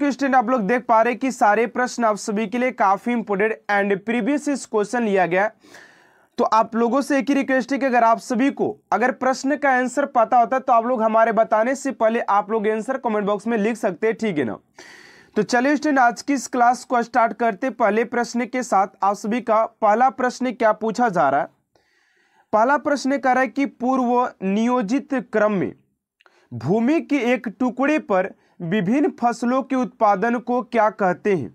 तो स्टूडेंट आप लोग देख पा रहे कि सारे प्रश्न आप सभी के लिए काफ़ी इंपोर्टेंट एंड प्रीवियस क्वेश्चन लिया गया तो आप लोगों से एक ही रिक्वेस्ट है कि अगर आप सभी को अगर प्रश्न का आंसर पता होता तो आप लोग हमारे बताने से पहले आप लोग आंसर कमेंट बॉक्स में लिख सकते हैं ठीक है ना तो चलिए स्टूडेंट आज की इस क्लास को स्टार्ट करते पहले प्रश्न के साथ आप सभी का पहला प्रश्न क्या पूछा जा रहा है पहला प्रश्न कह रहा है कि पूर्व नियोजित क्रम में भूमि के एक टुकड़े पर विभिन्न फसलों के उत्पादन को क्या कहते हैं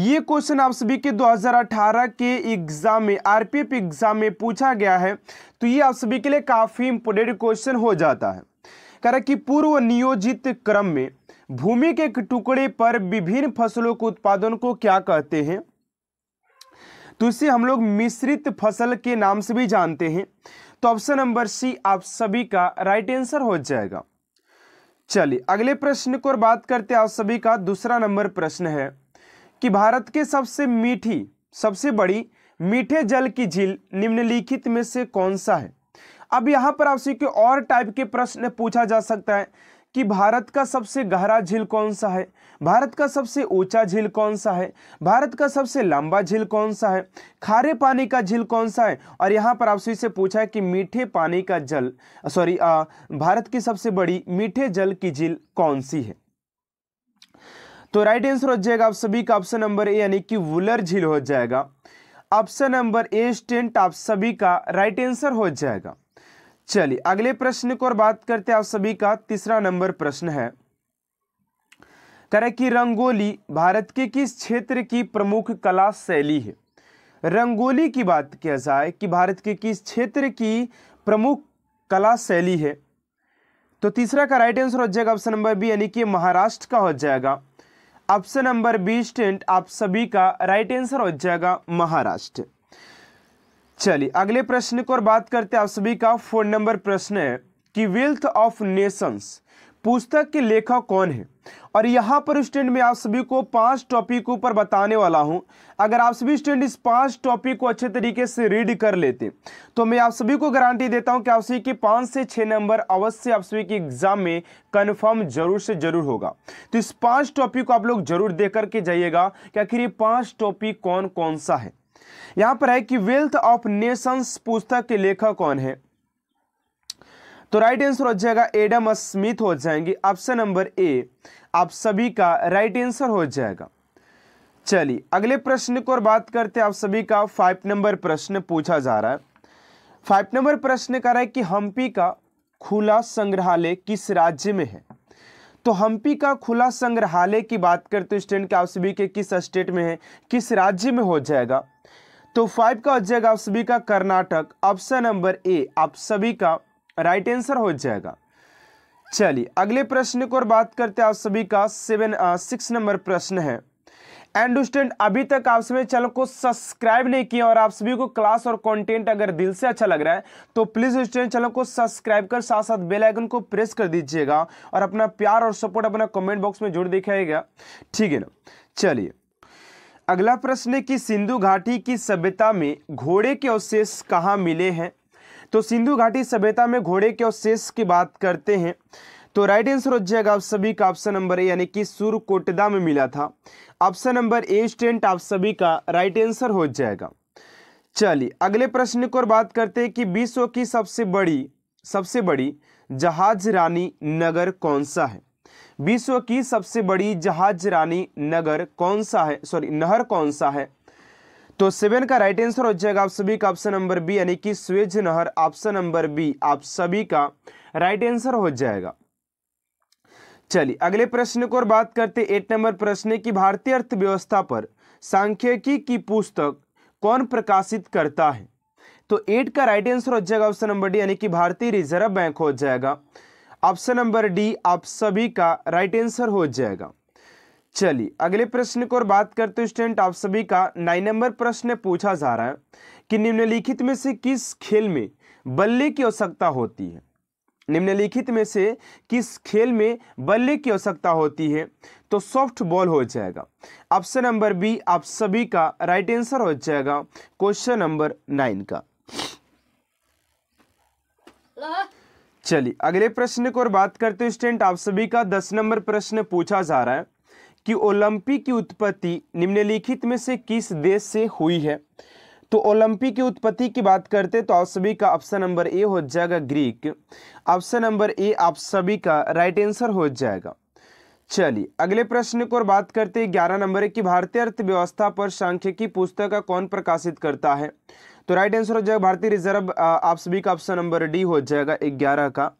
ये क्वेश्चन आप सभी के 2018 के एग्जाम में आरपीएफ एग्जाम में पूछा गया है तो ये आप सभी के लिए काफ़ी इंपोर्टेंट क्वेश्चन हो जाता है कह कि पूर्व नियोजित क्रम में भूमि के एक टुकड़े पर विभिन्न फसलों के उत्पादन को क्या कहते हैं तो इसे हम लोग मिश्रित फसल के नाम से भी जानते हैं तो ऑप्शन नंबर सी आप सभी का राइट आंसर हो जाएगा चलिए अगले प्रश्न को और बात करते हैं आप सभी का दूसरा नंबर प्रश्न है कि भारत के सबसे मीठी सबसे बड़ी मीठे जल की झील निम्नलिखित में से कौन सा है अब यहां पर आपसे और टाइप के प्रश्न पूछा जा सकता है कि भारत का सबसे गहरा झील कौन सा है भारत का सबसे ऊंचा झील कौन सा है भारत का सबसे लंबा झील कौन सा है खारे पानी का झील कौन सा है और यहाँ पर आपसे इसे पूछा है कि मीठे पानी का जल सॉरी भारत की सबसे बड़ी मीठे जल की झील कौन सी है तो राइट आंसर हो जाएगा आप सभी का ऑप्शन नंबर ए यानी कि वुलर झील हो जाएगा ऑप्शन नंबर ए स्टेंट आप सभी का राइट आंसर हो जाएगा चलिए अगले प्रश्न को और बात करते हैं आप सभी का तीसरा नंबर प्रश्न है करें कि रंगोली भारत के किस क्षेत्र की प्रमुख कला शैली है रंगोली की बात किया जाए कि भारत के किस क्षेत्र की प्रमुख कला शैली है तो तीसरा का राइट आंसर हो जाएगा ऑप्शन नंबर बी यानी कि महाराष्ट्र का हो जाएगा ऑप्शन नंबर बी स्टेंट आप सभी का राइट आंसर हो जाएगा महाराष्ट्र चलिए अगले प्रश्न की और बात करते हैं आप सभी का फोन नंबर प्रश्न है कि वेल्थ ऑफ नेशंस पुस्तक के लेखक कौन है और यहाँ पर स्टैंड में आप सभी को पांच टॉपिकों पर बताने वाला हूँ अगर आप सभी स्टैंड इस पांच टॉपिक को अच्छे तरीके से रीड कर लेते तो मैं आप सभी को गारंटी देता हूँ कि आप सभी के पाँच से छः नंबर अवश्य आप सभी के एग्जाम में कन्फर्म जरूर से जरूर होगा तो इस पांच टॉपिक को आप लोग जरूर देख करके जाइएगा कि आखिर ये पाँच टॉपिक कौन कौन सा है यहां पर है कि वेल्थ ऑफ नेशंस पुस्तक के लेखक कौन है तो राइट आंसर हो जाएगा एडम स्मिथ हो जाएंगे ऑप्शन नंबर ए आप सभी का राइट आंसर हो जाएगा चलिए अगले प्रश्न को और बात करते हैं आप सभी का फाइव नंबर प्रश्न पूछा जा रहा है फाइव नंबर प्रश्न कर रहा है कि हम्पी का खुला संग्रहालय किस राज्य में है तो हम्पी का खुला संग्रहालय की बात करते स्टूडेंट के आप सभी के किस स्टेट में है किस राज्य में हो जाएगा तो फाइव का हो जाएगा आप सभी का कर्नाटक ऑप्शन नंबर ए आप सभी का राइट आंसर हो जाएगा चलिए अगले प्रश्न को और बात करते हैं आप सभी का सेवन सिक्स नंबर प्रश्न है एंड स्टूडेंट अभी तक आप सभी चैनल को सब्सक्राइब नहीं किया और आप सभी को क्लास और कंटेंट अगर दिल से अच्छा लग रहा है तो प्लीज़ स्टूडेंट चैनल को सब्सक्राइब कर साथ साथ बेल आइकन को प्रेस कर दीजिएगा और अपना प्यार और सपोर्ट अपना कमेंट बॉक्स में जोड़ दिखाएगा ठीक है ना चलिए अगला प्रश्न है कि सिंधु घाटी की सभ्यता में घोड़े के अवशेष कहाँ मिले हैं तो सिंधु घाटी सभ्यता में घोड़े के अवशेष की बात करते हैं तो राइट आंसर हो जाएगा आप सभी का ऑप्शन नंबर ए यानी कि सुर कोटदा में मिला था ऑप्शन नंबर ए स्टेंट आप सभी का राइट आंसर हो जाएगा चलिए अगले प्रश्न को बात करते हैं कि विश्व की सबसे बड़ी सबसे बड़ी जहाज रानी नगर कौन सा है विश्व की सबसे बड़ी जहाज रानी नगर कौन सा है सॉरी नहर कौन सा है तो सेवन का राइट आंसर हो जाएगा आप सभी का ऑप्शन नंबर बी यानी कि स्वेज नहर ऑप्शन नंबर बी आप सभी का राइट आंसर हो जाएगा चलिए अगले प्रश्न को और बात करते एट नंबर प्रश्न की भारतीय अर्थव्यवस्था पर सांख्यिकी की पुस्तक कौन प्रकाशित करता है तो एट का राइट आंसर हो जाएगा ऑप्शन नंबर डी यानी कि भारतीय रिजर्व बैंक हो जाएगा ऑप्शन नंबर डी आप सभी का राइट आंसर हो जाएगा चलिए अगले प्रश्न को और बात करते हैं स्टूडेंट आप सभी का नाइन नंबर प्रश्न पूछा जा रहा है कि निम्नलिखित में से किस खेल में बल्ले की आवश्यकता होती है निम्नलिखित में से किस खेल में बल्ले की आवश्यकता होती है तो सॉफ्ट बॉल हो जाएगा ऑप्शन नंबर बी आप सभी का राइट आंसर हो जाएगा क्वेश्चन नंबर नाइन का चलिए अगले प्रश्न को और बात करते हैं स्टेंट आप सभी का दस नंबर प्रश्न पूछा जा रहा है कि ओलंपिक की उत्पत्ति निम्नलिखित में से किस देश से हुई है तो ओलंपिक की उत्पत्ति की बात करते हैं तो आप सभी का ऑप्शन नंबर ए हो जाएगा ग्रीक ऑप्शन नंबर ए आप सभी का राइट आंसर हो जाएगा चलिए अगले प्रश्न को और बात करते हैं ग्यारह नंबर की भारतीय अर्थव्यवस्था पर सांख्यिकी पुस्तक का कौन प्रकाशित करता है तो राइट आंसर हो जाएगा भारतीय रिजर्व आप सभी का ऑप्शन नंबर डी हो जाएगा ग्यारह का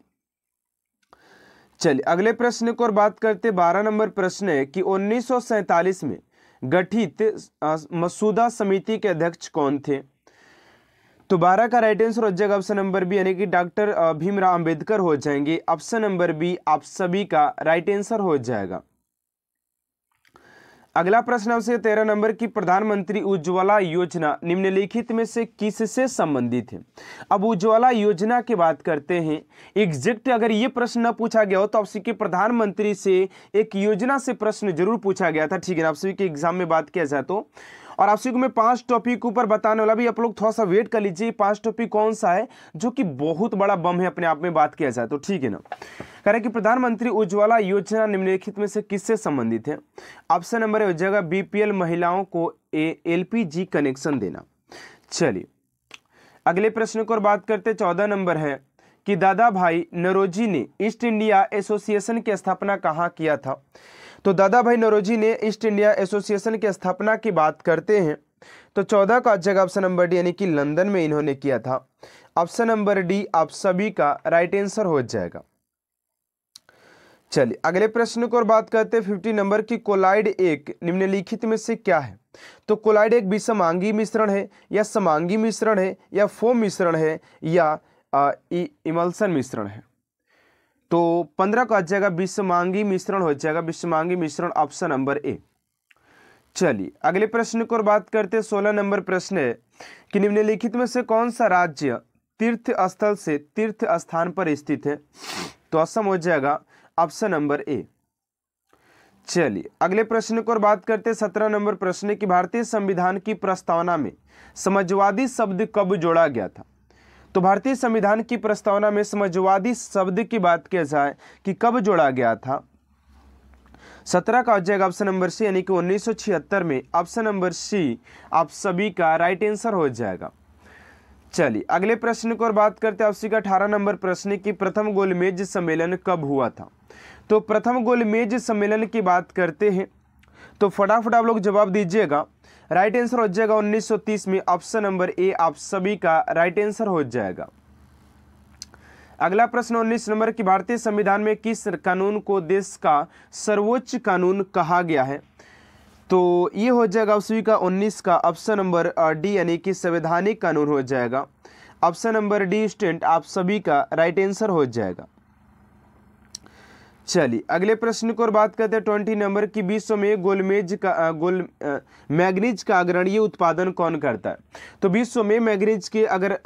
चलिए अगले प्रश्न को और बात करते बारह नंबर प्रश्न है कि उन्नीस में गठित मसूदा समिति के अध्यक्ष कौन थे तो बारह का राइट आंसर हो जाएगा ऑप्शन नंबर बी यानी कि डॉक्टर भीमराव अंबेडकर हो जाएंगे ऑप्शन नंबर बी आप सभी का राइट आंसर हो जाएगा अगला प्रश्न आपसे तेरह नंबर की प्रधानमंत्री उज्ज्वला योजना निम्नलिखित में से किससे संबंधित है अब उज्ज्वला योजना की बात करते हैं एग्जैक्ट अगर ये प्रश्न न पूछा गया हो तो आपसे प्रधानमंत्री से एक योजना से प्रश्न जरूर पूछा गया था ठीक है आप के एग्जाम में बात किया जाए तो और आप सभी मैं पांच टॉपिक ऊपर बताने वाला भी आप लोग थोड़ा सा वेट कर लीजिए पांच टॉपिक कौन सा है जो कि बहुत बड़ा बम है अपने आप में बात किया जाए तो ठीक है ना कह रहे कि प्रधानमंत्री उज्ज्वला योजना निम्नलिखित में से किससे संबंधित है ऑप्शन नंबर हो जाएगा बीपीएल महिलाओं को ए एलपीजी कनेक्शन देना चलिए अगले प्रश्न को और बात करते चौदह नंबर है कि दादा भाई नरोजी ने ईस्ट इंडिया एसोसिएशन की स्थापना कहाँ किया था तो दादा भाई नरोजी ने ईस्ट इंडिया एसोसिएशन की स्थापना की बात करते हैं तो चौदह का जगह ऑप्शन नंबर डी यानी कि लंदन में इन्होंने किया था ऑप्शन नंबर डी आप सभी का राइट आंसर हो जाएगा चलिए अगले प्रश्न को और बात करते हैं फिफ्टी नंबर की कोलाइड एक निम्नलिखित में से क्या है तो कोलाइड एक विषमांगी मिश्रण है या समांगी मिश्रण है या फोम मिश्रण है या इमल्सन मिश्रण है तो पंद्रह का जाएगा विषमांगी मिश्रण हो जाएगा विषमांगी मिश्रण ऑप्शन नंबर ए चलिए अगले प्रश्न को और बात करते हैं सोलह नंबर प्रश्न है कि निम्नलिखित में से कौन सा राज्य तीर्थ स्थल से तीर्थ स्थान पर स्थित है तो असम हो जाएगा ऑप्शन नंबर ए चलिए अगले प्रश्न को और बात करते हैं सत्रह नंबर प्रश्न की भारतीय संविधान की प्रस्तावना में समाजवादी शब्द कब जोड़ा गया था तो भारतीय संविधान की प्रस्तावना में समाजवादी शब्द की बात किया जाए कि कब जोड़ा गया था सत्रह का हो ऑप्शन नंबर सी यानी कि 1976 में ऑप्शन नंबर सी आप सभी का राइट आंसर हो जाएगा चलिए अगले प्रश्न को और बात करते हैं आपसी का अठारह नंबर प्रश्न की प्रथम गोलमेज सम्मेलन कब हुआ था तो प्रथम गोलमेज सम्मेलन की बात करते हैं तो फटाफट आप लोग जवाब दीजिएगा राइट आंसर हो जाएगा 1930 में ऑप्शन नंबर ए आप सभी का राइट आंसर हो जाएगा अगला प्रश्न उन्नीस नंबर की भारतीय संविधान में किस कानून को देश का सर्वोच्च कानून कहा गया है तो ये हो जाएगा उसी का उन्नीस का ऑप्शन नंबर डी यानी कि संवैधानिक कानून हो जाएगा ऑप्शन नंबर डी स्टेंट आप सभी का राइट आंसर हो जाएगा चलिए अगले प्रश्न की ओर बात करते हैं ट्वेंटी नंबर की विश्व में गोलमेज का गोल मैग्नीज का अग्रणीय उत्पादन कौन करता है तो विश्व में मैग्नीज के अगर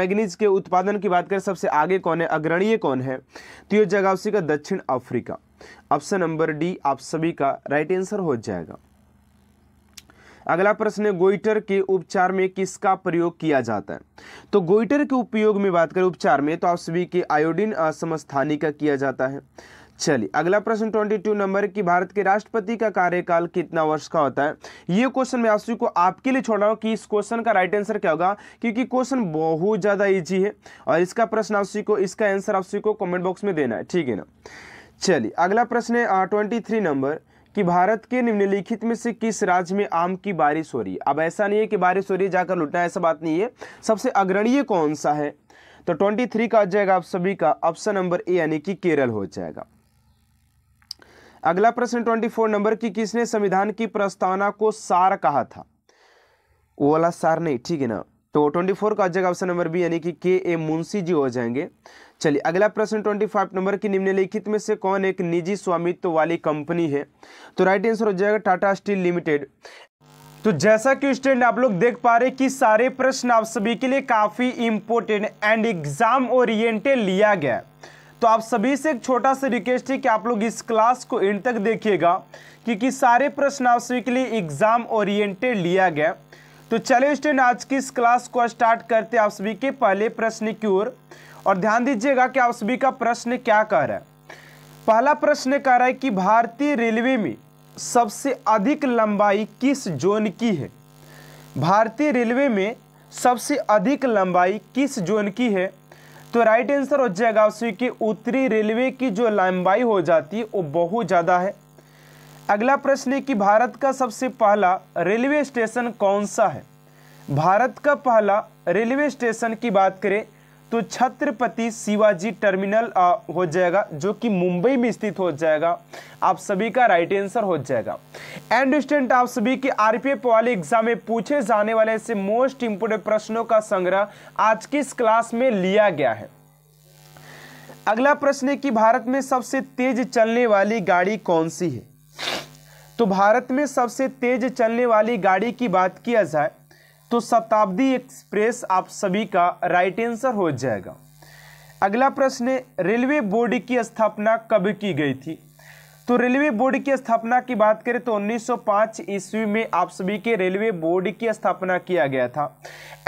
मैग्नीज के उत्पादन की बात करें सबसे आगे कौन है अग्रणीय कौन है तो ये जगह उसी का दक्षिण अफ्रीका ऑप्शन नंबर डी आप सभी का राइट आंसर हो जाएगा अगला प्रश्न है गोइटर के उपचार में किसका प्रयोग किया जाता है तो गोइटर के उपयोग में बात करें उपचार में तो आप सभी के आयोडीन समस्थानी का किया जाता है चलिए अगला प्रश्न 22 नंबर की भारत के राष्ट्रपति का कार्यकाल कितना वर्ष का होता है ये क्वेश्चन मैं आपसी को आपके लिए छोड़ रहा हूँ कि इस क्वेश्चन का राइट आंसर क्या होगा क्योंकि क्वेश्चन बहुत ज़्यादा ईजी है और इसका प्रश्न आपसी को इसका आंसर आपसी को कॉमेंट बॉक्स में देना है ठीक है ना चलिए अगला प्रश्न है ट्वेंटी नंबर कि भारत के निम्नलिखित में से किस राज्य में आम की बारिश हो रही है अब ऐसा नहीं है कि बारिश हो रही है जाकर लुटना ऐसा बात नहीं है सबसे अग्रणीय कौन सा है तो 23 का आ जाएगा आप सभी का ऑप्शन नंबर ए यानी कि केरल हो जाएगा अगला प्रश्न ट्वेंटी फोर नंबर की किसने संविधान की प्रस्तावना को सार कहा था वो वाला सार नहीं ठीक है ना तो ट्वेंटी फोर का जगह ऑप्शन नंबर बी यानी कि के ए मुंशी जी हो जाएंगे चलिए अगला प्रश्न ट्वेंटी फाइव नंबर की निम्नलिखित में से कौन एक निजी स्वामित्व वाली कंपनी है तो राइट आंसर हो जाएगा टाटा स्टील लिमिटेड तो जैसा कि स्टूडेंट आप लोग देख पा रहे कि सारे प्रश्न आप सभी के लिए काफी इंपोर्टेंट एंड एग्जाम ओरिएंटेड लिया गया है तो आप सभी से एक छोटा सा रिक्वेस्ट है कि आप लोग इस क्लास को एंड तक देखिएगा क्योंकि सारे प्रश्न आप सभी के लिए एग्जाम ओरिएंटेड लिया गया तो चलिए स्टूडेंट आज की इस क्लास को स्टार्ट करते आप सभी के पहले प्रश्न की ओर और ध्यान दीजिएगा कि आप सभी का प्रश्न क्या कह रहा है पहला प्रश्न कह रहा है कि भारतीय रेलवे में सबसे अधिक लंबाई किस जोन की है भारतीय रेलवे में सबसे अधिक लंबाई किस जोन की है तो राइट आंसर हो जाएगा आपसी उत्तरी रेलवे की जो लंबाई हो जाती है वो बहुत ज़्यादा है अगला प्रश्न है कि भारत का सबसे पहला रेलवे स्टेशन कौन सा है भारत का पहला रेलवे स्टेशन की बात करें तो छत्रपति शिवाजी टर्मिनल हो जाएगा जो कि मुंबई में स्थित हो जाएगा आप सभी का राइट आंसर हो जाएगा एंड स्टूडेंट आप सभी के आरपीएफ वाले एग्जाम में पूछे जाने वाले ऐसे मोस्ट इंपोर्टेंट प्रश्नों का संग्रह आज की इस क्लास में लिया गया है अगला प्रश्न है कि भारत में सबसे तेज चलने वाली गाड़ी कौन सी है तो भारत में सबसे तेज चलने वाली गाड़ी की बात किया जाए तो शताब्दी एक्सप्रेस आप सभी का राइट आंसर हो जाएगा अगला प्रश्न रेलवे बोर्ड की स्थापना कब की गई थी तो रेलवे बोर्ड की स्थापना की बात करें तो 1905 ईस्वी में आप सभी के रेलवे बोर्ड की स्थापना किया गया था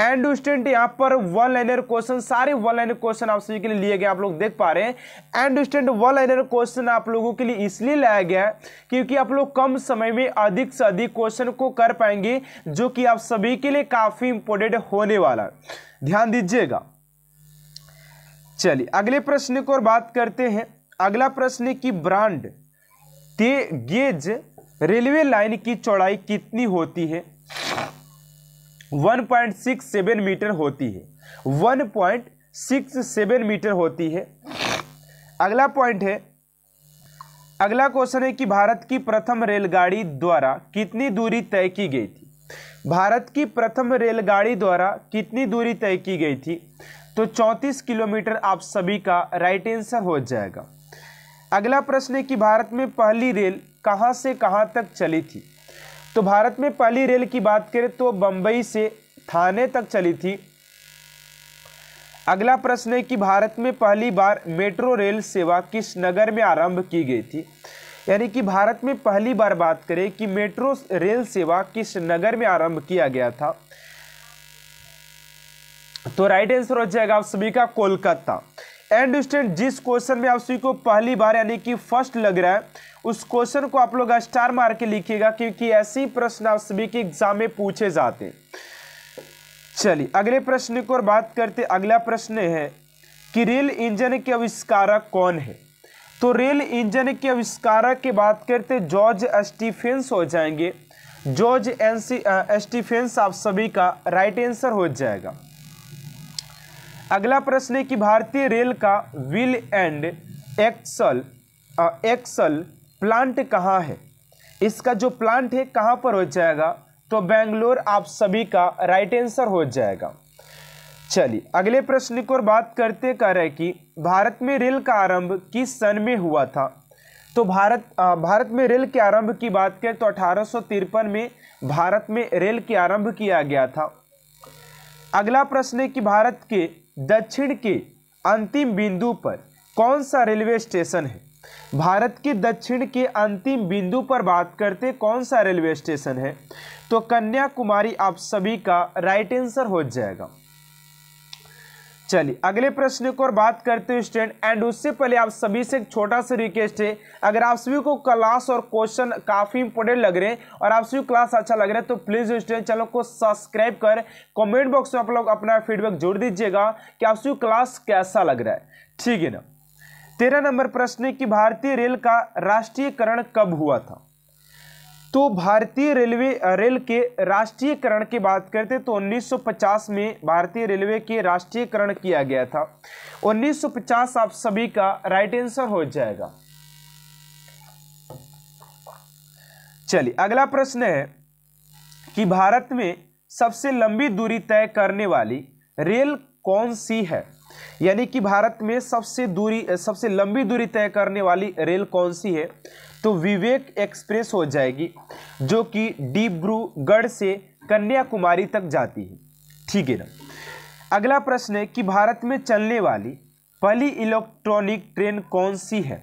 एंड स्टूडेंट यहां पर वन लाइनर क्वेश्चन सारे वन लाइनर क्वेश्चन आप सभी के लिए लिए गए आप लोग देख पा रहे हैं and student one liner question आप लोगों के लिए इसलिए लाया गया है क्योंकि आप लोग कम समय में अधिक से अधिक क्वेश्चन को कर पाएंगे जो कि आप सभी के लिए काफ़ी इंपोर्टेंट होने वाला है ध्यान दीजिएगा चलिए अगले प्रश्न को और बात करते हैं अगला प्रश्न की ब्रांड गेज रेलवे लाइन की चौड़ाई कितनी होती है 1.67 मीटर होती है 1.67 मीटर होती है अगला पॉइंट है अगला क्वेश्चन है कि भारत की प्रथम रेलगाड़ी द्वारा कितनी दूरी तय की गई थी भारत की प्रथम रेलगाड़ी द्वारा कितनी दूरी तय की गई थी तो 34 किलोमीटर आप सभी का राइट आंसर हो जाएगा अगला प्रश्न है कि भारत में पहली रेल कहाँ से कहाँ तक चली थी तो भारत में पहली रेल की बात करें तो बंबई से थाने तक चली थी अगला प्रश्न है कि भारत में पहली बार मेट्रो रेल सेवा किस नगर में आरंभ की गई थी यानी कि भारत में पहली बार बात करें कि मेट्रो रेल सेवा किस नगर में आरंभ किया गया था तो राइट आंसर हो जाएगा आप सभी का कोलकाता एंड स्टूडेंट जिस क्वेश्चन में आप सभी को पहली बार यानी कि फर्स्ट लग रहा है उस क्वेश्चन को आप लोग स्टार मार के लिखिएगा क्योंकि ऐसे ही प्रश्न आप सभी के एग्जाम में पूछे जाते हैं चलिए अगले प्रश्न की और बात करते अगला प्रश्न है कि रेल इंजन के आविष्कारक कौन है तो रेल इंजन के आविष्कारक की बात करते जॉर्ज स्टीफेंस हो जाएंगे जॉर्ज एनसी स्टीफेंस आप सभी का राइट आंसर हो जाएगा अगला प्रश्न है कि भारतीय रेल का wheel and axle axle plant कहाँ है इसका जो प्लांट है कहाँ पर हो जाएगा तो बेंगलोर आप सभी का राइट आंसर हो जाएगा चलिए अगले प्रश्न की ओर बात करते कर रहे कि भारत में रेल का आरंभ किस सन में हुआ था तो भारत आ, भारत में रेल के आरंभ की बात करें तो अठारह में भारत में रेल के आरंभ किया गया था अगला प्रश्न है कि भारत के दक्षिण के अंतिम बिंदु पर कौन सा रेलवे स्टेशन है भारत के दक्षिण के अंतिम बिंदु पर बात करते कौन सा रेलवे स्टेशन है तो कन्याकुमारी आप सभी का राइट आंसर हो जाएगा चलिए अगले प्रश्न को और बात करते हैं स्टूडेंट एंड उससे पहले आप सभी से एक छोटा सा रिक्वेस्ट है अगर आप सभी को क्लास और क्वेश्चन काफ़ी इंपॉर्टेंट लग रहे हैं और आप सभी क्लास अच्छा लग रहा है तो प्लीज़ स्टूडेंट चैनल को सब्सक्राइब कर कमेंट बॉक्स में आप लोग अपना फीडबैक जोड़ दीजिएगा कि आप सभी क्लास कैसा लग रहा है ठीक है ना तेरह नंबर प्रश्न है कि भारतीय रेल का राष्ट्रीयकरण कब हुआ था तो भारतीय रेलवे रेल के राष्ट्रीयकरण की बात करते तो 1950 में भारतीय रेलवे के राष्ट्रीयकरण किया गया था 1950 आप सभी का राइट आंसर हो जाएगा चलिए अगला प्रश्न है कि भारत में सबसे लंबी दूरी तय करने वाली रेल कौन सी है यानी कि भारत में सबसे दूरी सबसे लंबी दूरी तय करने वाली रेल कौन सी है तो विवेक एक्सप्रेस हो जाएगी जो कि डिब्रूगढ़ से कन्याकुमारी तक जाती है ठीक है ना अगला प्रश्न है कि भारत में चलने वाली पहली इलेक्ट्रॉनिक ट्रेन कौन सी है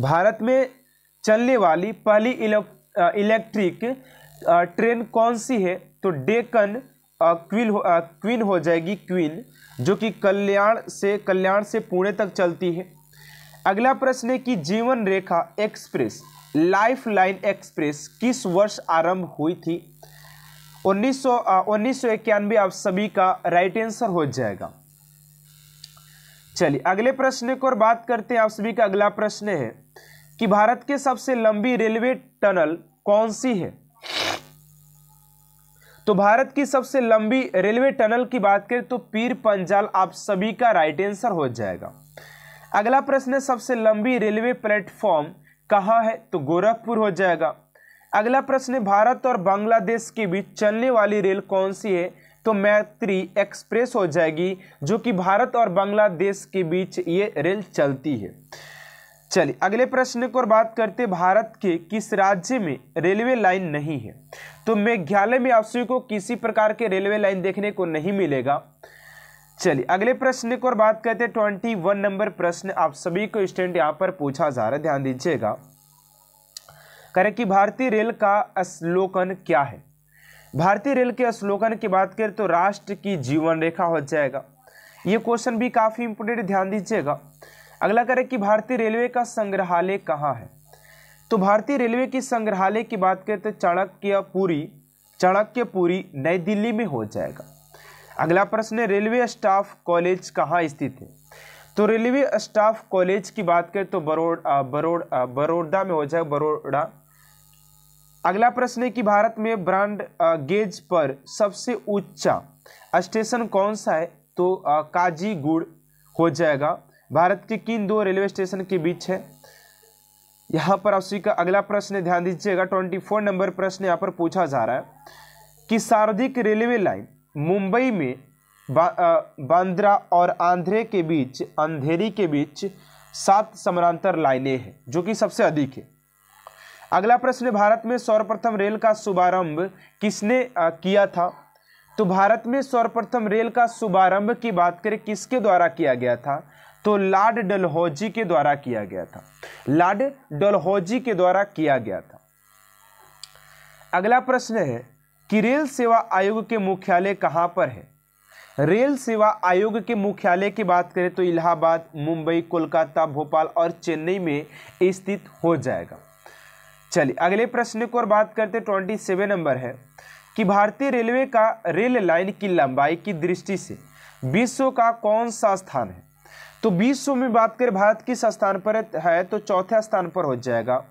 भारत में चलने वाली पहली इलेक्ट्रिक ट्रेन कौन सी है तो डेकन क्वीन हो क्वीन हो जाएगी क्वीन जो कि कल्याण से कल्याण से पुणे तक चलती है अगला प्रश्न है कि जीवन रेखा एक्सप्रेस लाइफ लाइन एक्सप्रेस किस वर्ष आरंभ हुई थी उन्नीस सौ उन्नीस सौ इक्यानवे आप सभी का राइट आंसर हो जाएगा चलिए अगले प्रश्न को और बात करते हैं आप सभी का अगला प्रश्न है कि भारत के सबसे लंबी रेलवे टनल कौन सी है तो भारत की सबसे लंबी रेलवे टनल की बात करें तो पीर पंजाल आप सभी का राइट आंसर हो जाएगा अगला प्रश्न है सबसे लंबी रेलवे प्लेटफॉर्म कहाँ है तो गोरखपुर हो जाएगा अगला प्रश्न है भारत और बांग्लादेश के बीच चलने वाली रेल कौन सी है तो मैत्री एक्सप्रेस हो जाएगी जो कि भारत और बांग्लादेश के बीच ये रेल चलती है चलिए अगले प्रश्न को बात करते भारत के किस राज्य में रेलवे लाइन नहीं है तो मेघालय में आपसी को किसी प्रकार के रेलवे लाइन देखने को नहीं मिलेगा चलिए अगले प्रश्न की और बात करते हैं ट्वेंटी वन नंबर प्रश्न आप सभी को स्टूडेंट यहाँ पर पूछा जा रहा है ध्यान दीजिएगा करें कि भारतीय रेल का अश्लोकन क्या है भारतीय रेल के अश्लोकन की बात करें तो राष्ट्र की जीवन रेखा हो जाएगा ये क्वेश्चन भी काफ़ी इंपोर्टेंट ध्यान दीजिएगा अगला करें कि भारतीय रेलवे का संग्रहालय कहाँ है तो भारतीय रेलवे की संग्रहालय की बात करें तो चाणक्यपुरी चाणक्यपुरी नई दिल्ली में हो जाएगा अगला प्रश्न है रेलवे स्टाफ कॉलेज कहाँ स्थित है तो रेलवे स्टाफ कॉलेज की बात करें तो बरोड बरोड बरोडा में हो जाए बरोड़ा अगला प्रश्न है कि भारत में ब्रांड गेज पर सबसे ऊंचा स्टेशन कौन सा है तो काजीगुड़ हो जाएगा भारत के किन दो रेलवे स्टेशन के बीच है यहाँ पर आप का अगला प्रश्न ध्यान दीजिएगा ट्वेंटी फोर नंबर प्रश्न यहाँ पर पूछा जा रहा है कि सार्वधिक रेलवे लाइन मुंबई में बा, बांद्रा और आंध्रे के बीच अंधेरी के बीच सात समानांतर लाइनें हैं जो कि सबसे अधिक है अगला प्रश्न भारत में सर्वप्रथम रेल का शुभारंभ किसने किया था तो भारत में सर्वप्रथम रेल का शुभारंभ की बात करें किसके द्वारा किया गया था तो लार्ड डलहौजी के द्वारा किया गया था लार्ड डलहौजी के द्वारा किया गया था अगला प्रश्न है कि रेल सेवा आयोग के मुख्यालय कहाँ पर है रेल सेवा आयोग के मुख्यालय की बात करें तो इलाहाबाद मुंबई कोलकाता भोपाल और चेन्नई में स्थित हो जाएगा चलिए अगले प्रश्न को और बात करते ट्वेंटी सेवन नंबर है कि भारतीय रेलवे का रेल लाइन की लंबाई की दृष्टि से विश्व का कौन सा स्थान है तो विश्व में बात करें भारत किस स्थान पर है तो चौथे स्थान पर हो जाएगा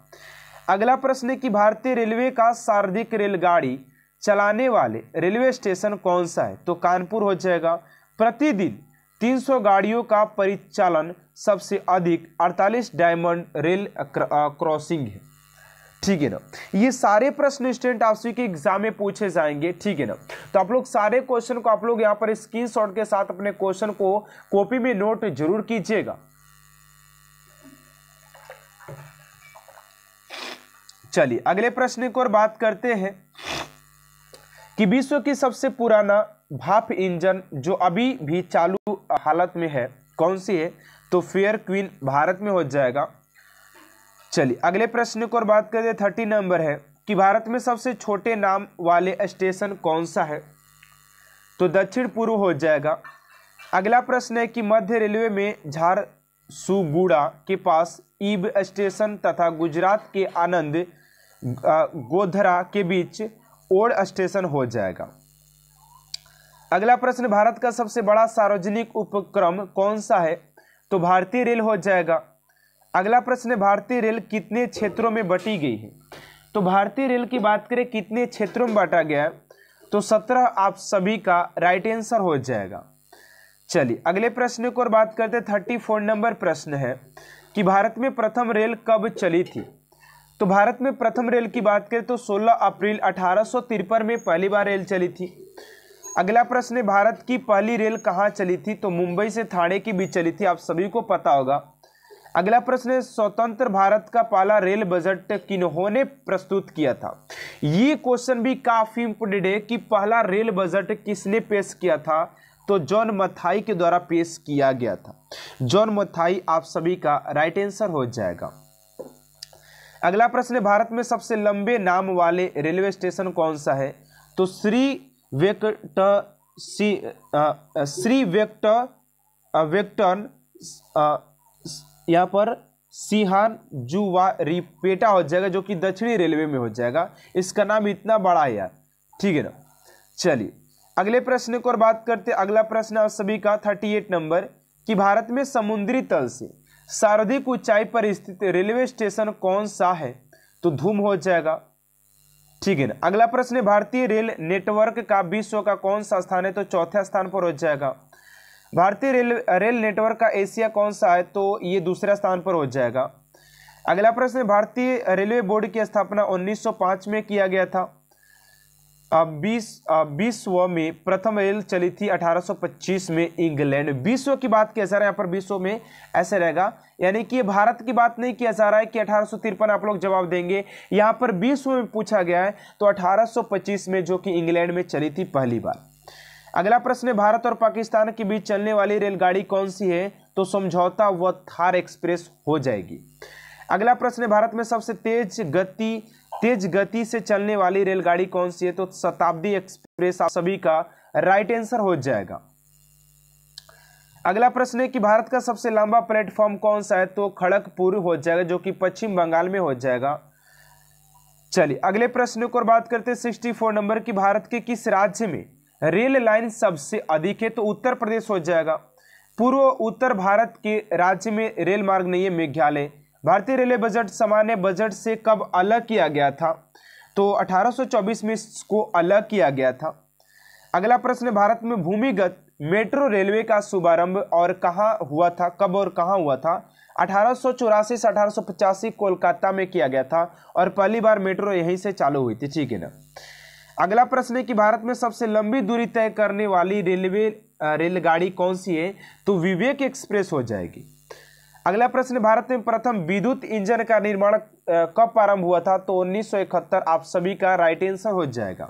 अगला प्रश्न है कि भारतीय रेलवे का सार्वधिक रेलगाड़ी चलाने वाले रेलवे स्टेशन कौन सा है तो कानपुर हो जाएगा प्रतिदिन 300 गाड़ियों का परिचालन सबसे अधिक 48 डायमंड रेल क्रॉसिंग है ठीक है ना ये सारे प्रश्न स्टूडेंट आपसी के एग्जाम में पूछे जाएंगे ठीक है ना तो आप लोग सारे क्वेश्चन को आप लोग यहाँ पर शॉट के साथ अपने क्वेश्चन को कॉपी में नोट जरूर कीजिएगा चलिए अगले प्रश्न की ओर बात करते हैं कि विश्व की सबसे पुराना भाप इंजन जो अभी भी चालू हालत में है कौन सी है तो फेयर क्वीन भारत में हो जाएगा चलिए अगले प्रश्न को और बात करें थर्टी नंबर है कि भारत में सबसे छोटे नाम वाले स्टेशन कौन सा है तो दक्षिण पूर्व हो जाएगा अगला प्रश्न है कि मध्य रेलवे में झारसुगुड़ा के पास ईब स्टेशन तथा गुजरात के आनंद गोधरा के बीच ओड स्टेशन हो जाएगा अगला प्रश्न भारत का सबसे बड़ा सार्वजनिक उपक्रम कौन सा है तो भारतीय रेल हो जाएगा अगला प्रश्न भारतीय रेल कितने क्षेत्रों में बटी गई है तो भारतीय रेल की बात करें कितने क्षेत्रों में बांटा गया है तो सत्रह आप सभी का राइट आंसर हो जाएगा चलिए अगले प्रश्न को और बात करते थर्टी फोर नंबर प्रश्न है कि भारत में प्रथम रेल कब चली थी तो भारत में प्रथम रेल की बात करें तो 16 अप्रैल अठारह में पहली बार रेल चली थी अगला प्रश्न भारत की पहली रेल कहाँ चली थी तो मुंबई से थाने के बीच चली थी आप सभी को पता होगा अगला प्रश्न है स्वतंत्र भारत का पहला रेल बजट किन्होंने प्रस्तुत किया था ये क्वेश्चन भी काफी इंपोर्टेंट है कि पहला रेल बजट किसने पेश किया था तो जॉन मथाई के द्वारा पेश किया गया था जॉन मथाई आप सभी का राइट आंसर हो जाएगा अगला प्रश्न है भारत में सबसे लंबे नाम वाले रेलवे स्टेशन कौन सा है तो श्री वेक्ट श्री वेक्ट वेक्टन यहाँ पर सिहान जुवा रिपेटा हो जाएगा जो कि दक्षिणी रेलवे में हो जाएगा इसका नाम इतना बड़ा है यार ठीक है ना चलिए अगले प्रश्न को और बात करते अगला प्रश्न आप सभी का थर्टी एट नंबर कि भारत में समुद्री तल से सर्वाधिक ऊंचाई पर स्थित रेलवे स्टेशन कौन सा है तो धूम हो जाएगा ठीक है ना अगला प्रश्न है भारतीय रेल नेटवर्क का विश्व का कौन सा स्थान है तो चौथे स्थान पर हो जाएगा भारतीय रेल रेल नेटवर्क का एशिया कौन सा है तो ये दूसरे स्थान पर हो जाएगा अगला प्रश्न भारतीय रेलवे बोर्ड की स्थापना 1905 में किया गया था बीस विश्व में प्रथम रेल चली थी 1825 में इंग्लैंड विश्व की बात किया जा रहा है यहाँ पर विश्व में ऐसे रहेगा यानी कि भारत की बात नहीं किया जा रहा है कि अठारह आप लोग जवाब देंगे यहाँ पर विश्व में पूछा गया है तो 1825 में जो कि इंग्लैंड में चली थी पहली बार अगला प्रश्न है भारत और पाकिस्तान के बीच चलने वाली रेलगाड़ी कौन सी है तो समझौता व थार एक्सप्रेस हो जाएगी अगला प्रश्न है भारत में सबसे तेज गति तेज गति से चलने वाली रेलगाड़ी कौन सी है तो शताब्दी एक्सप्रेस आप सभी का राइट आंसर हो जाएगा अगला प्रश्न है कि भारत का सबसे लंबा प्लेटफॉर्म कौन सा है तो खड़गपुर हो जाएगा जो कि पश्चिम बंगाल में हो जाएगा चलिए अगले प्रश्न को बात करते हैं सिक्सटी फोर नंबर की भारत के किस राज्य में रेल लाइन सबसे अधिक है तो उत्तर प्रदेश हो जाएगा पूर्व उत्तर भारत के राज्य में रेल मार्ग नहीं है मेघालय भारतीय रेलवे बजट सामान्य बजट से कब अलग किया गया था तो 1824 में इसको अलग किया गया था अगला प्रश्न भारत में भूमिगत मेट्रो रेलवे का शुभारंभ और कहाँ हुआ था कब और कहाँ हुआ था अठारह से अठारह कोलकाता में किया गया था और पहली बार मेट्रो यहीं से चालू हुई थी ठीक है ना अगला प्रश्न है कि भारत में सबसे लंबी दूरी तय करने वाली रेलवे रेलगाड़ी कौन सी है तो विवेक एक्सप्रेस हो जाएगी अगला प्रश्न भारत में प्रथम विद्युत इंजन का निर्माण कब प्रारंभ हुआ था तो उन्नीस आप सभी का राइट आंसर हो जाएगा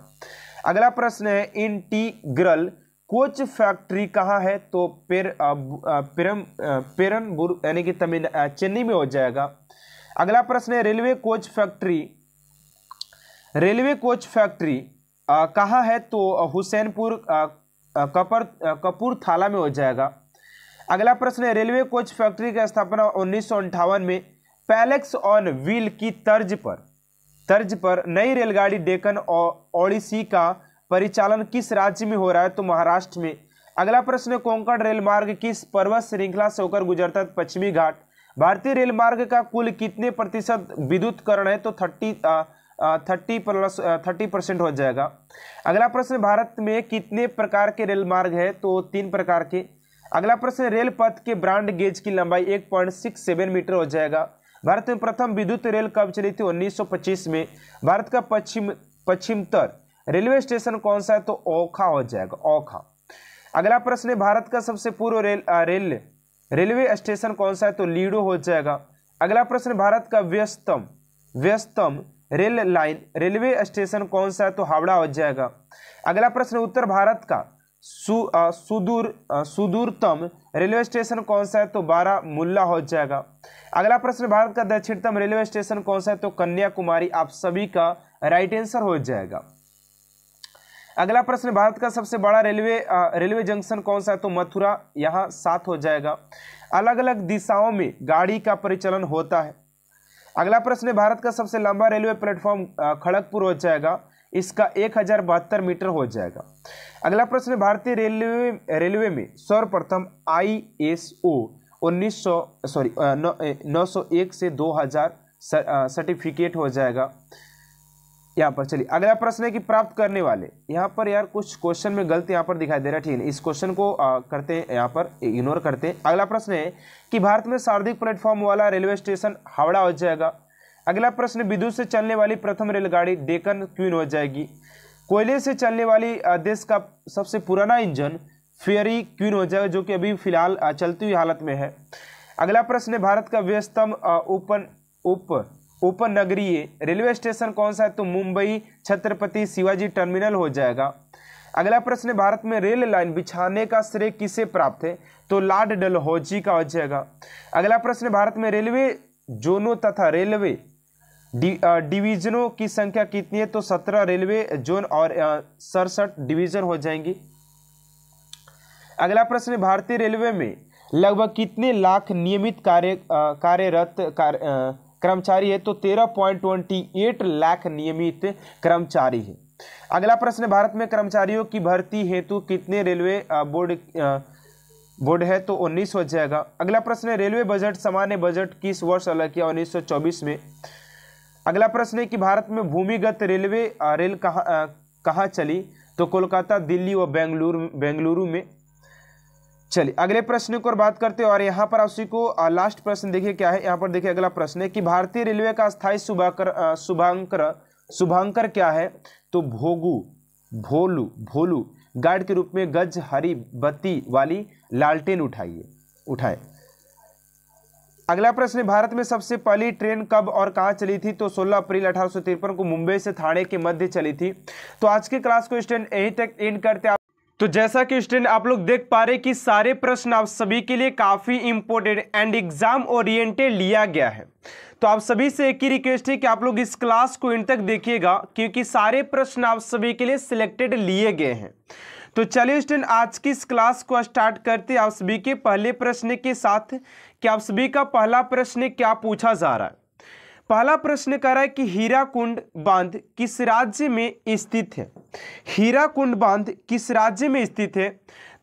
अगला प्रश्न है इंटीग्रल कोच फैक्ट्री कहाँ है तो पेर पेरम पेरनबुर यानी कि तमिल चेन्नई में हो जाएगा अगला प्रश्न है railway coach factory railway coach factory कहाँ है तो हुसैनपुर कपर थाला में हो जाएगा अगला प्रश्न है रेलवे कोच फैक्ट्री की स्थापना उन्नीस में पैलेक्स ऑन व्हील की तर्ज पर तर्ज पर नई रेलगाड़ी डेकन और ओडिसी का परिचालन किस राज्य में हो रहा है तो महाराष्ट्र में अगला प्रश्न है कोंकण रेल मार्ग किस पर्वत श्रृंखला से होकर गुजरता है पश्चिमी घाट भारतीय रेल मार्ग का कुल कितने प्रतिशत विद्युतकरण है तो thirty thirty plus thirty percent हो जाएगा अगला प्रश्न भारत में कितने प्रकार के रेल मार्ग है तो तीन प्रकार के अगला प्रश्न रेल पथ के ब्रांड गेज की लंबाई 1.67 मीटर हो जाएगा भारत में प्रथम विद्युत रेल कब चली थी 1925 में भारत का पश्चिम पश्चिमतर रेलवे स्टेशन कौन सा है तो ओखा हो जाएगा ओखा अगला प्रश्न है भारत का सबसे पूर्व रेल रेल रेलवे स्टेशन कौन सा है तो लीडो हो जाएगा अगला प्रश्न भारत का व्यस्तम व्यस्तम रेल लाइन रेलवे स्टेशन कौन सा है तो हावड़ा हो जाएगा अगला प्रश्न उत्तर भारत का सु, आ, सुदूर आ, सुदूरतम रेलवे स्टेशन कौन सा है तो बारामुल्ला हो जाएगा अगला प्रश्न भारत का दक्षिणतम रेलवे स्टेशन कौन सा है तो कन्याकुमारी आप सभी का राइट आंसर हो जाएगा अगला प्रश्न भारत का सबसे बड़ा रेलवे रेलवे जंक्शन कौन सा है तो मथुरा यहाँ सात हो जाएगा अलग अलग दिशाओं में गाड़ी का परिचालन होता है अगला प्रश्न भारत का सबसे लंबा रेलवे प्लेटफॉर्म खड़गपुर हो जाएगा इसका एक हजार बहत्तर मीटर हो जाएगा अगला प्रश्न भारतीय रेलवे रेलवे में सर्वप्रथम आई एस ओ सॉरी नौ सौ से दो सर्टिफिकेट हो जाएगा यहाँ पर चलिए अगला प्रश्न है कि प्राप्त करने वाले यहाँ पर यार कुछ क्वेश्चन में गलत यहाँ पर दिखाई दे रहा है ठीक है इस क्वेश्चन को आ, करते हैं यहाँ पर इग्नोर करते हैं अगला प्रश्न है कि भारत में सर्वाधिक प्लेटफॉर्म वाला रेलवे स्टेशन हावड़ा हो जाएगा अगला प्रश्न विद्युत से चलने वाली प्रथम रेलगाड़ी डेकन क्वीन हो जाएगी कोयले से चलने वाली देश का सबसे पुराना इंजन फेरी क्वीन हो जाएगा जो कि अभी फिलहाल चलती हुई हालत में है अगला प्रश्न है भारत का व्यस्तम ओपन उप उपनगरीय रेलवे स्टेशन कौन सा है तो मुंबई छत्रपति शिवाजी टर्मिनल हो जाएगा अगला प्रश्न भारत में रेल लाइन बिछाने का श्रेय किसे प्राप्त है तो लार्ड डलहौजी का हो जाएगा अगला प्रश्न भारत में रेलवे जोनों तथा रेलवे डिवीजनों की संख्या कितनी है तो सत्रह रेलवे जोन और सड़सठ डिवीजन हो जाएंगी अगला प्रश्न है भारतीय रेलवे में लगभग कितने लाख नियमित कार्य कार्यरत कर्मचारी है तो तेरह पॉइंट ट्वेंटी एट लाख नियमित कर्मचारी है अगला प्रश्न भारत में कर्मचारियों की भर्ती हेतु कितने रेलवे बोर्ड बोर्ड है तो 19 हो जाएगा अगला प्रश्न है रेलवे बजट सामान्य बजट किस वर्ष अलग किया उन्नीस में अगला प्रश्न है कि भारत में भूमिगत रेलवे रेल कहा कहाँ चली तो कोलकाता दिल्ली व बेंगलुरु बेंगलुरु में चलिए अगले प्रश्न को और बात करते हैं और यहाँ पर उसी को लास्ट प्रश्न देखिए क्या है यहाँ पर देखिए अगला प्रश्न है कि भारतीय रेलवे का स्थायी शुभाकर शुभांकर शुभांकर क्या है तो भोगू भोलू भोलू गार्ड के रूप में गज हरी बत्ती वाली लालटेन उठाइए उठाए अगला प्रश्न भारत में सबसे पहली ट्रेन कब और कहाँ चली थी तो 16 अप्रैल अठारह को मुंबई से थाने के मध्य चली थी तो आज के क्लास को स्टैंड यहीं तक एंड करते हैं तो जैसा कि स्टूडेंट आप लोग देख पा रहे कि सारे प्रश्न आप सभी के लिए काफ़ी इंपोर्टेंट एंड एग्जाम ओरिएंटेड लिया गया है तो आप सभी से एक ही रिक्वेस्ट है कि आप लोग इस क्लास को इन तक देखिएगा क्योंकि सारे प्रश्न आप सभी के लिए सिलेक्टेड लिए गए हैं तो चलिए स्टूडेंट आज की इस क्लास को स्टार्ट करते आप सभी के पहले प्रश्न के साथ कि आप सभी का पहला प्रश्न क्या पूछा जा रहा है पहला प्रश्न कर रहा है कि हीराकुंड बांध किस राज्य में स्थित है हीराकुंड बांध किस राज्य में स्थित है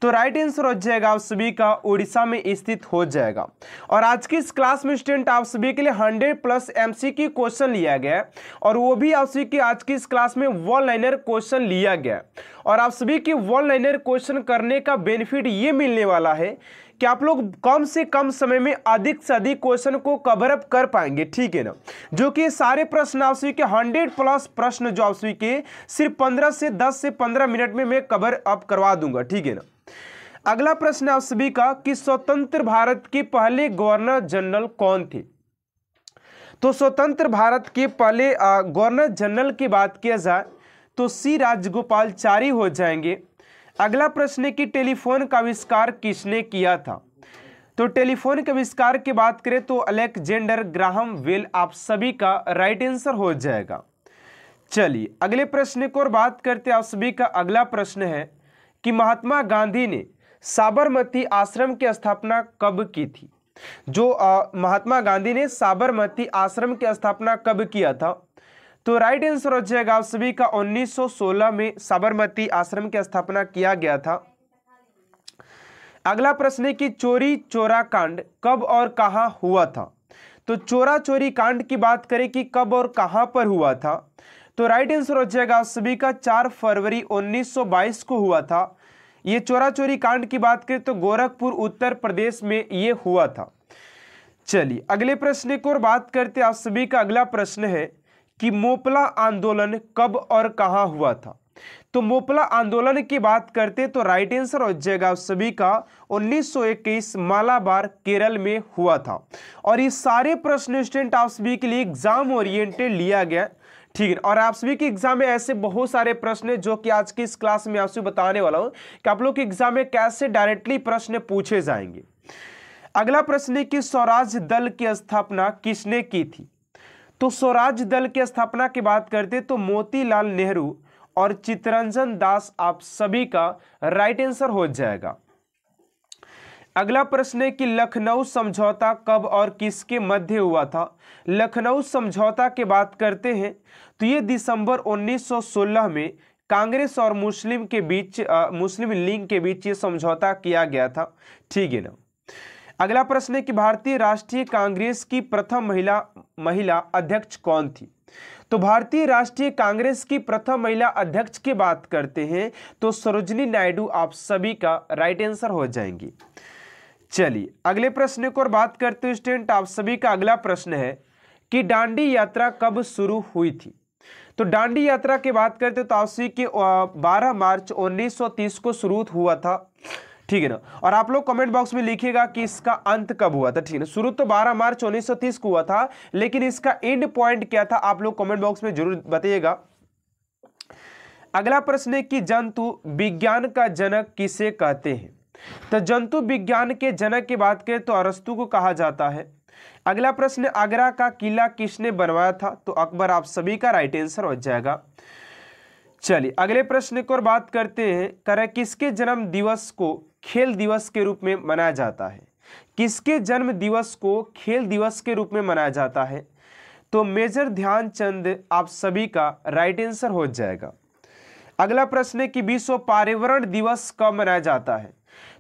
तो राइट आंसर हो जाएगा आप सभी का उड़ीसा में स्थित हो जाएगा और आज की इस क्लास में स्टूडेंट आप सभी के लिए 100 प्लस एमसीक्यू क्वेश्चन लिया गया है और वो भी आप सभी की आज की इस क्लास में वन लाइनर क्वेश्चन लिया गया और आप सभी के वन लाइनर क्वेश्चन करने का बेनिफिट ये मिलने वाला है कि आप लोग कम से कम समय में अधिक से अधिक क्वेश्चन को कवर अप कर पाएंगे ठीक है ना जो कि सारे प्रश्न आपसी के हंड्रेड प्लस प्रश्न जो आपसी के सिर्फ पंद्रह से दस से पंद्रह मिनट में मैं कवर अप करवा दूंगा ठीक है ना अगला प्रश्न आप सभी का कि स्वतंत्र भारत के पहले गवर्नर जनरल कौन थे तो स्वतंत्र भारत के पहले गवर्नर जनरल की बात किया जाए तो सी राजगोपालचारी हो जाएंगे अगला प्रश्न है कि टेलीफोन का आविष्कार किसने किया था तो टेलीफोन के आविष्कार की बात करें तो अलेक्जेंडर ग्राहम वेल आप सभी का राइट आंसर हो जाएगा चलिए अगले प्रश्न को और बात करते आप सभी का अगला प्रश्न है कि महात्मा गांधी ने साबरमती आश्रम की स्थापना कब की थी जो महात्मा गांधी ने साबरमती आश्रम की स्थापना कब किया था तो राइट आंसर हो जाएगा आप सभी का 1916 में साबरमती आश्रम की स्थापना किया गया था अगला प्रश्न है कि चोरी चोरा कांड कब और कहा हुआ था तो चोरा चोरी कांड की बात करें कि कब और कहां पर हुआ था तो राइट आंसर हो जाएगा आप सभी का 4 फरवरी 1922 को हुआ था यह चोरा चोरी कांड की बात करें तो गोरखपुर उत्तर प्रदेश में ये हुआ था चलिए अगले प्रश्न की और बात करते आप सभी का अगला प्रश्न है कि मोपला आंदोलन कब और कहाँ हुआ था तो मोपला आंदोलन की बात करते तो राइट आंसर हो जाएगा आप सभी का 1921 मालाबार केरल में हुआ था और ये सारे प्रश्न स्टेंट आप सभी के लिए एग्जाम ओरिएंटेड लिया गया ठीक है और आप सभी के एग्जाम में ऐसे बहुत सारे प्रश्न है जो कि आज की इस क्लास में आपसे बताने वाला हूं कि आप लोग के एग्जाम में कैसे डायरेक्टली प्रश्न पूछे जाएंगे अगला प्रश्न है कि स्वराज दल की स्थापना किसने की थी तो स्वराज दल की स्थापना की बात करते तो मोतीलाल नेहरू और चित्रंजन दास आप सभी का राइट आंसर हो जाएगा अगला प्रश्न है कि लखनऊ समझौता कब और किसके मध्य हुआ था लखनऊ समझौता की बात करते हैं तो ये दिसंबर 1916 में कांग्रेस और मुस्लिम के बीच आ, मुस्लिम लीग के बीच ये समझौता किया गया था ठीक है ना अगला प्रश्न है कि भारतीय राष्ट्रीय कांग्रेस की प्रथम महिला महिला अध्यक्ष कौन थी तो भारतीय राष्ट्रीय कांग्रेस की प्रथम महिला अध्यक्ष की बात करते हैं तो सरोजनी नायडू आप सभी का राइट आंसर हो जाएंगी चलिए अगले प्रश्न को और बात करते हुए स्टूडेंट आप सभी का अगला प्रश्न है कि डांडी यात्रा कब शुरू हुई थी तो डांडी यात्रा की बात करते तो आपसी के 12 मार्च 1930 को शुरू हुआ था ठीक है ना और आप लोग कमेंट बॉक्स में लिखिएगा कि इसका अंत कब हुआ था ठीक है ना शुरू तो 12 मार्च 1930 को हुआ था लेकिन इसका एंड पॉइंट क्या था आप लोग कमेंट बॉक्स में जरूर बताइएगा अगला प्रश्न है कि जंतु विज्ञान का जनक किसे कहते हैं तो जंतु विज्ञान के जनक की बात करें तो अरस्तु को कहा जाता है अगला प्रश्न आगरा का किला किसने बनवाया था तो अकबर आप सभी का राइट आंसर हो जाएगा चलिए अगले प्रश्न की ओर बात करते हैं करें किसके जन्म दिवस को खेल दिवस के रूप में मनाया जाता है किसके जन्म दिवस को खेल दिवस के रूप में मनाया जाता है तो मेजर ध्यानचंद आप सभी का राइट आंसर हो जाएगा अगला प्रश्न है कि विश्व पर्यावरण दिवस कब मनाया जाता है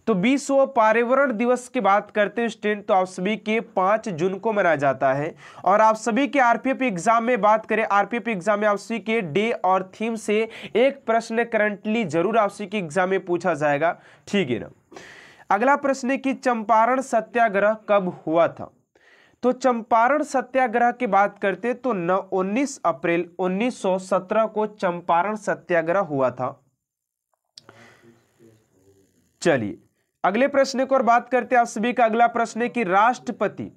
तो विश्व पर्यावरण दिवस की बात करते हैं स्टूडेंट तो आप सभी के पाँच जून को मनाया जाता है और आप सभी के आरपीएफ एग्जाम में बात करें आरपीएफ एग्जाम में आप सभी के डे और थीम से एक प्रश्न करंटली जरूर आप सभी के एग्जाम में पूछा जाएगा ठीक है ना अगला प्रश्न है कि चंपारण सत्याग्रह कब हुआ था तो चंपारण सत्याग्रह की बात करते तो न उन्नीस अप्रैल 1917 को चंपारण सत्याग्रह हुआ था चलिए अगले प्रश्न को और बात करते हैं आप सभी का अगला प्रश्न है कि राष्ट्रपति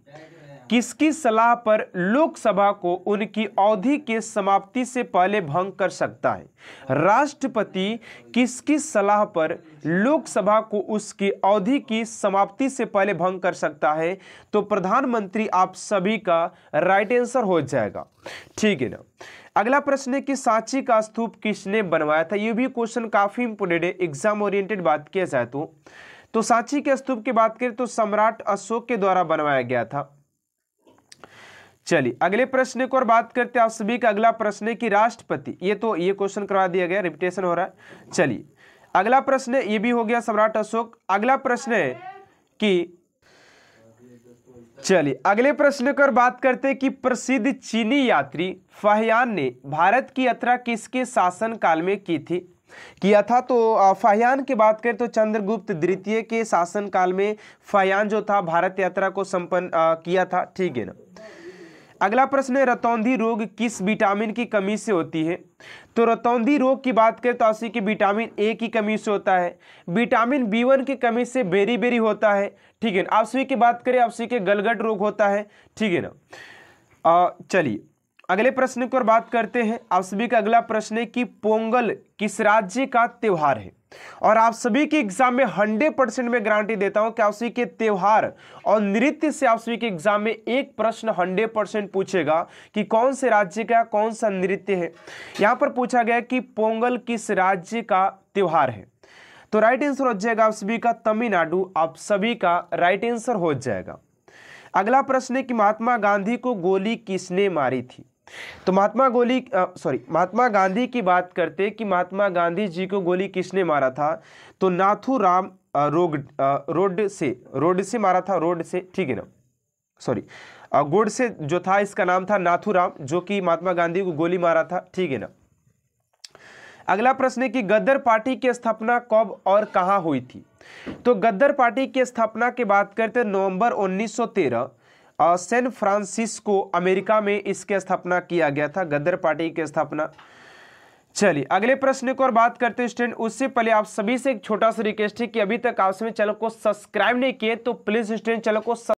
किसकी सलाह पर लोकसभा को उनकी अवधि के समाप्ति से पहले भंग कर सकता है राष्ट्रपति किसकी सलाह पर लोकसभा को उसकी अवधि की समाप्ति से पहले भंग कर सकता है तो प्रधानमंत्री आप सभी का राइट आंसर हो जाएगा ठीक है ना अगला प्रश्न है कि सांची का स्तूप किसने बनवाया था ये भी क्वेश्चन काफ़ी इंपोर्टेंट है एग्जाम ओरिएंटेड बात किया जाए तो तो सांची के स्तूप की बात करें तो सम्राट अशोक के द्वारा बनवाया गया था चलिए अगले प्रश्न को और बात करते हैं आप सभी का अगला प्रश्न है कि राष्ट्रपति ये तो ये क्वेश्चन करवा दिया गया रिपीटेशन हो रहा है चलिए अगला प्रश्न ये भी हो गया सम्राट अशोक अगला प्रश्न है कि चलिए अगले प्रश्न कर बात करते हैं कि प्रसिद्ध चीनी यात्री फाहयान ने भारत की यात्रा किसके शासन काल में की थी किया था तो फाहयान की बात करें तो चंद्रगुप्त द्वितीय के शासन काल में फाहयान जो था भारत यात्रा को संपन्न किया था ठीक है ना अगला प्रश्न है रतौंधी रोग किस विटामिन की कमी से होती है तो रतौंधी रोग की बात करें तो आपसी के विटामिन ए की कमी से होता है विटामिन बी वन की कमी से बेरी बेरी होता है ठीक है ना आपसी की बात करें आपसी के गलगट रोग होता है ठीक है ना चलिए अगले प्रश्न की ओर बात करते हैं आप सभी का अगला प्रश्न है कि पोंगल किस राज्य का त्यौहार है और आप सभी के एग्जाम में हंड्रेड परसेंट में गारंटी देता हूं कि आप सभी के त्यौहार और नृत्य से आप सभी के एग्जाम में एक प्रश्न हंड्रेड परसेंट पूछेगा कि कौन से राज्य का कौन सा नृत्य है यहां पर पूछा गया कि पोंगल किस राज्य का त्यौहार है तो राइट आंसर हो जाएगा आप सभी का तमिलनाडु आप सभी का राइट आंसर हो जाएगा अगला प्रश्न है कि महात्मा गांधी को गोली किसने मारी थी तो महात्मा गोली सॉरी महात्मा गांधी की बात करते कि महात्मा गांधी जी को गोली किसने मारा था तो नाथू राम रोग रोड से रोड से मारा था रोड से ठीक है ना सॉरी गुड से जो था इसका नाम था नाथू राम जो कि महात्मा गांधी को गोली मारा था ठीक है ना अगला प्रश्न है कि गद्दर पार्टी की स्थापना कब और कहां हुई थी तो गद्दर पार्टी की स्थापना की बात करते नवंबर सैन फ्रांसिस्को अमेरिका में इसकी स्थापना किया गया था गदर पार्टी की स्थापना चलिए अगले प्रश्न को और बात करते हैं स्टूडेंट उससे पहले आप सभी से एक छोटा सा रिक्वेस्ट है कि अभी तक आप सभी चैनल को सब्सक्राइब नहीं किए तो प्लीज स्टूडेंट चैनल को